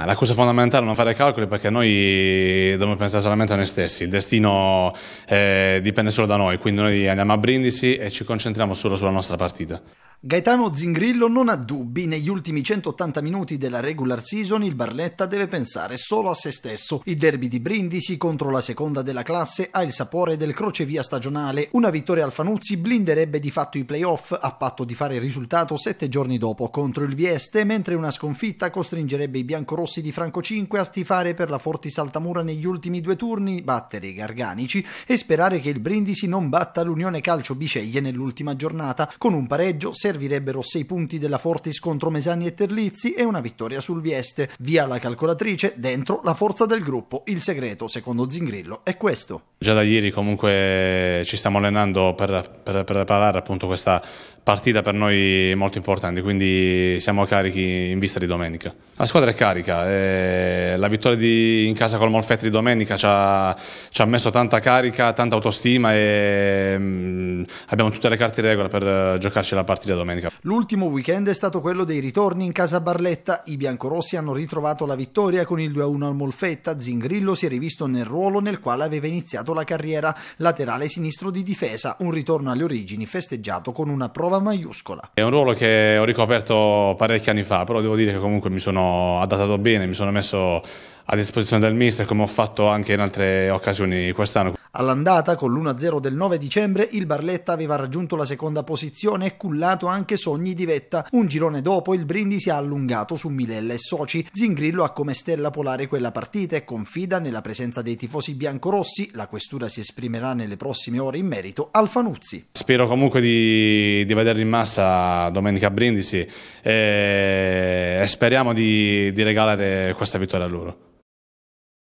Ah, la cosa fondamentale è non fare calcoli perché noi dobbiamo pensare solamente a noi stessi, il destino eh, dipende solo da noi, quindi noi andiamo a Brindisi e ci concentriamo solo sulla nostra partita. Gaetano Zingrillo non ha dubbi, negli ultimi 180 minuti della regular season il Barletta deve pensare solo a se stesso. Il derby di Brindisi contro la seconda della classe ha il sapore del crocevia stagionale. Una vittoria al Fanuzzi blinderebbe di fatto i playoff a patto di fare il risultato sette giorni dopo contro il Vieste, mentre una sconfitta costringerebbe i biancorossi di Franco 5 a stifare per la Forti Saltamura negli ultimi due turni, battere i Garganici e sperare che il Brindisi non batta l'Unione Calcio Biceglie nell'ultima giornata con un pareggio 7 servirebbero 6 punti della Fortis contro Mesani e Terlizzi e una vittoria sul Vieste. Via la calcolatrice, dentro la forza del gruppo. Il segreto, secondo Zingrillo, è questo. Già da ieri comunque ci stiamo allenando per, per, per preparare appunto questa partita per noi molto importante, quindi siamo carichi in vista di domenica. La squadra è carica, eh, la vittoria di, in casa col Molfetti di domenica ci ha, ci ha messo tanta carica, tanta autostima e... Mh, mm, abbiamo tutte le carte in regola per eh, giocarci la partita domenica. L'ultimo weekend è stato quello dei ritorni in casa Barletta. I biancorossi hanno ritrovato la vittoria con il 2-1 al Molfetta. Zingrillo si è rivisto nel ruolo nel quale aveva iniziato la carriera, laterale sinistro di difesa, un ritorno alle origini festeggiato con una prova maiuscola. È un ruolo che ho ricoperto parecchi anni fa, però devo dire che comunque mi sono adattato bene, mi sono messo a disposizione del mister come ho fatto anche in altre occasioni quest'anno. All'andata, con l'1-0 del 9 dicembre, il Barletta aveva raggiunto la seconda posizione e cullato anche Sogni di Vetta. Un girone dopo, il Brindisi ha allungato su Milella e Soci. Zingrillo ha come stella polare quella partita e confida nella presenza dei tifosi biancorossi. La questura si esprimerà nelle prossime ore in merito al Fanuzzi. Spero comunque di, di vederli in massa domenica a Brindisi e, eh, e speriamo di, di regalare questa vittoria a loro.